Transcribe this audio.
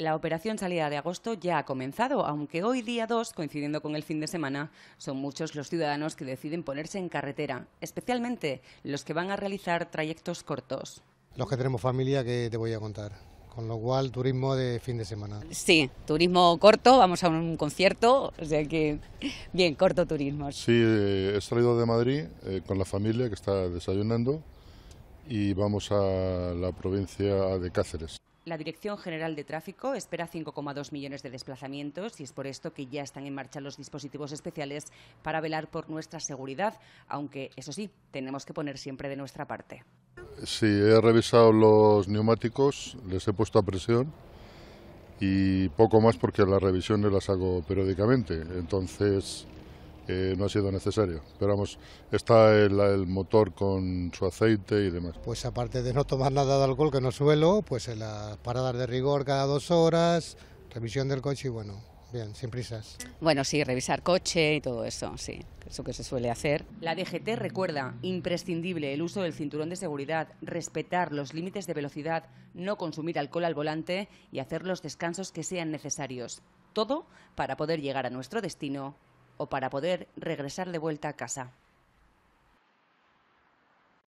La operación salida de agosto ya ha comenzado, aunque hoy día 2, coincidiendo con el fin de semana, son muchos los ciudadanos que deciden ponerse en carretera, especialmente los que van a realizar trayectos cortos. Los que tenemos familia, que te voy a contar? Con lo cual, turismo de fin de semana. Sí, turismo corto, vamos a un concierto, o sea que, bien, corto turismo. Sí, eh, he salido de Madrid eh, con la familia que está desayunando y vamos a la provincia de Cáceres. La Dirección General de Tráfico espera 5,2 millones de desplazamientos y es por esto que ya están en marcha los dispositivos especiales para velar por nuestra seguridad, aunque eso sí, tenemos que poner siempre de nuestra parte. Sí, he revisado los neumáticos, les he puesto a presión y poco más porque las revisiones las hago periódicamente. Entonces, no ha sido necesario. Pero vamos, está el, motor con su aceite y demás. Pues aparte de no tomar nada de alcohol que no suelo, pues en las paradas de rigor cada dos horas, revisión del coche y bueno, bien, sin prisas. Bueno, sí, revisar coche y todo eso, sí, eso que se suele hacer. La DGT recuerda, imprescindible el uso del cinturón de seguridad, respetar los límites de velocidad, no consumir alcohol al volante y hacer los descansos que sean necesarios. Todo para poder llegar a nuestro destino o para poder regresar de vuelta a casa.